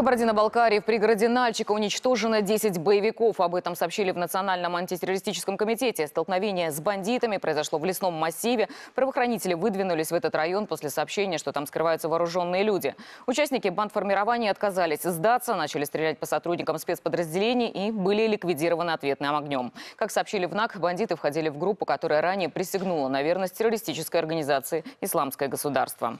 Кабардино-Балкарии в пригороде Нальчика уничтожено 10 боевиков. Об этом сообщили в Национальном антитеррористическом комитете. Столкновение с бандитами произошло в лесном массиве. Правоохранители выдвинулись в этот район после сообщения, что там скрываются вооруженные люди. Участники бандформирования отказались сдаться, начали стрелять по сотрудникам спецподразделений и были ликвидированы ответным огнем. Как сообщили в НАК, бандиты входили в группу, которая ранее присягнула на верность террористической организации «Исламское государство».